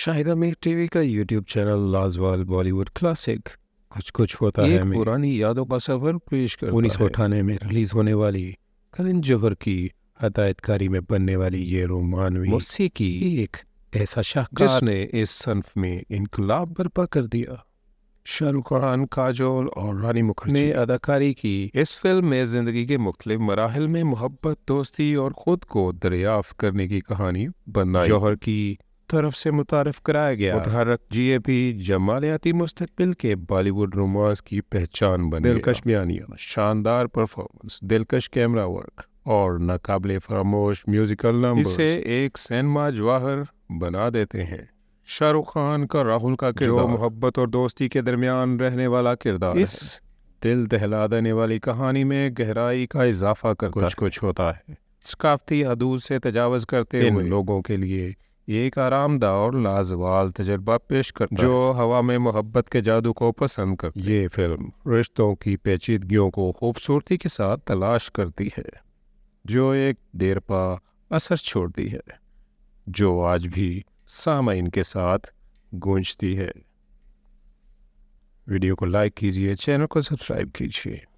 Shahid Amir TV का YouTube channel लाजवाल Bollywood classic कुछ कुछ होता है में। पुरानी यादों का सफर पेश कर उन्नीस सौ अठानवे में रिलीज होने वाली करण जौहर की हदायतकारी में बनने वाली ये रोमानवी मुस्सी की एक ऐसा शाहकार जिसने इस सन्फ में इनकलाब बर्पा कर दिया शाहरुख खान काजोल और रानी मुखर्जी ने अदाकारी की इस फिल्म में जिंदगी के मुख्तलिफ मराहल में मोहब्बत दोस्ती और खुद को दरियाफ्त करने की कहानी बनाई जौहर की तरफ से मुतारफ कराया गया मुतहरक जी ए पी जमालियाती मुस्तबिल के बॉलीवुड रोमांस की पहचान बन दिलकश बयानिया शानदार परफॉर्मेंस दिलकश कैमरा वर्क और नाकबले फरामोश म्यूजिकल नंबर इसे एक सिनेमा जवाहर बना देते हैं शाहरुख खान का राहुल का किरदार मोहब्बत और दोस्ती के दरमियान रहने वाला किरदार इस दिल दहला देने वाली कहानी में गहराई का इजाफा कर कुछ कुछ होता है सकाफती हदूद से तजावज करते हुए लोगों के लिए ये एक आरामदा और लाजवाल तजर्बा पेश कर जो हवा में मोहब्बत के जादू को पसंद कर ये फिल्म रिश्तों की पेचीदगियों को खूबसूरती के साथ तलाश करती है जो एक देरपा असर छोड़ती है जो आज भी सामाइन के साथ गूंजती है वीडियो को लाइक कीजिए चैनल को सब्सक्राइब कीजिए